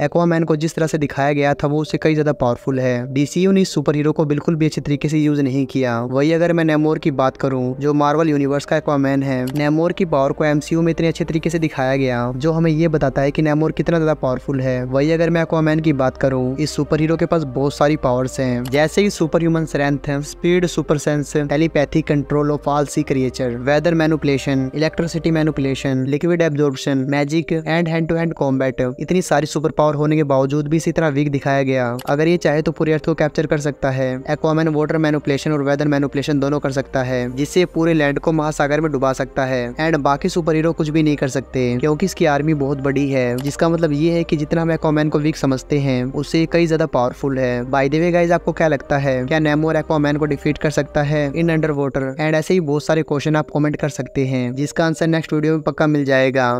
Aquaman को जिस तरह से दिखाया गया था वो उससे कई ज़्यादा पावरफुल है डी ने इस सुपर हीरो को बिल्कुल भी अच्छे तरीके से यूज़ नहीं किया वही अगर मैं नेमोर की बात करूं जो मार्वल यूनिवर्स का एक्वामैन है नेमोर की पावर को एम में इतने अच्छे तरीके से दिखाया गया जो हमें ये बताता है कि नेमोर कितना ज़्यादा पावरफुल है वही अगर मैं एक्वामैन की बात करूँ इस सुपर हीरो के पास बहुत सारी पावर्स हैं जैसे ही super human strength speed super sense telepathy control of all sea creature weather manipulation electricity manipulation liquid absorption magic and hand to hand combat इतनी सारी सुपर सुपर पावर होने के बावजूद भी इसी तरह वीक दिखाया गया अगर ये चाहे तो पूरे अर्थ को कैप्चर कर सकता है एक्वामैन वाटर मैनुपलेशन और वेदर मैनुपलेशन दोनों कर सकता है जिससे पूरे लैंड को महासागर में डुबा सकता है एंड बाकी सुपर हीरो कुछ भी नहीं कर सकते क्योंकि इसकी आर्मी बहुत बड़ी है जिसका मतलब ये है कि जितना हम एक्वामैन को वीक समझते हैं उससे कई ज्यादा पावरफुल है बाई देवे गाइज आपको क्या लगता है क्या नेमो और एक्वामैन को डिफीट कर सकता है इन अंडर वाटर एंड ऐसे ही बहुत सारे क्वेश्चन आप कॉमेंट कर सकते हैं जिसका आंसर नेक्स्ट वीडियो में पक्का मिल जाएगा